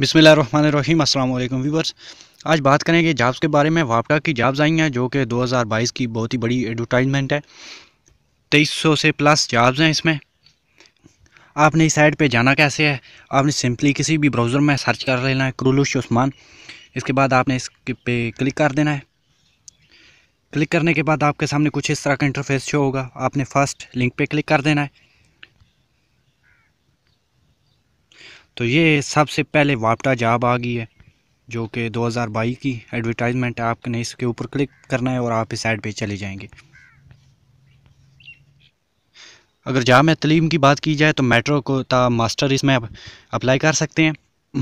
बिसमीम अल्लाम व्यूवर्स आज बात करेंगे जॉब्स के बारे में वापटा की जॉब्स आई हैं जो कि 2022 की बहुत ही बड़ी एडवर्टाइजमेंट है 2300 से प्लस जॉब्स हैं इसमें आपने इस साइड पे जाना कैसे है आपने सिंपली किसी भी ब्राउज़र में सर्च कर लेना है क्रूलुश उस्मान इसके बाद आपने इस पे क्लिक कर देना है क्लिक करने के बाद आपके सामने कुछ इस तरह का इंटरफेस शो होगा आपने फ़र्स्ट लिंक पर क्लिक कर देना है तो ये सबसे पहले वापटा जाब आ गई है जो कि 2022 की एडवर्टाइजमेंट है आपने इसके ऊपर क्लिक करना है और आप इस साइड पे चले जाएंगे अगर जाम तलीम की बात की जाए तो मेट्रो को ता मास्टर इसमें आप अप्लाई कर सकते हैं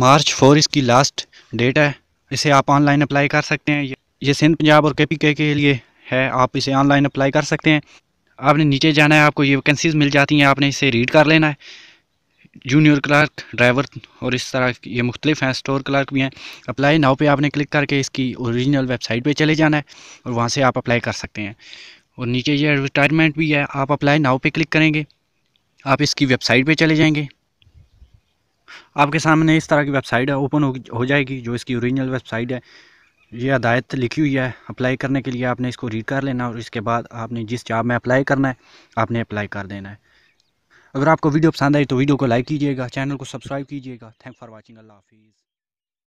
मार्च फोर इसकी लास्ट डेट है इसे आप ऑनलाइन अप्लाई कर सकते हैं ये सिंध पंजाब और के पी के के लिए है आप इसे ऑनलाइन अप्लाई कर सकते हैं आपने नीचे जाना है आपको ये वैकेंसीज़ मिल जाती हैं आपने इसे रीड कर लेना है जूनियर क्लर्क ड्राइवर और इस तरह ये मुख्तलिफ हैं स्टोर क्लर्क भी हैं अप्लाई नाव पे आपने क्लिक करके इसकी ओरिजिनल वेबसाइट पे चले जाना है और वहाँ से आप अप्लाई कर सकते हैं और नीचे ये एडवर्टाइजमेंट भी है आप अप्लाई नाव पे क्लिक करेंगे आप इसकी वेबसाइट पे चले जाएंगे आपके सामने इस तरह की वेबसाइट है ओपन हो जाएगी जो इसकी औरिजिनल वेबसाइट है ये हदायत लिखी हुई है अप्लाई करने के लिए आपने इसको रीड कर लेना और इसके बाद आपने जिस जॉब में अप्लाई करना है आपने अप्लाई कर देना है अगर आपको वीडियो पसंद आई तो वीडियो को लाइक कीजिएगा चैनल को सब्सक्राइब कीजिएगा थैंक फॉर वॉचिंग अल्लाह हाफिज़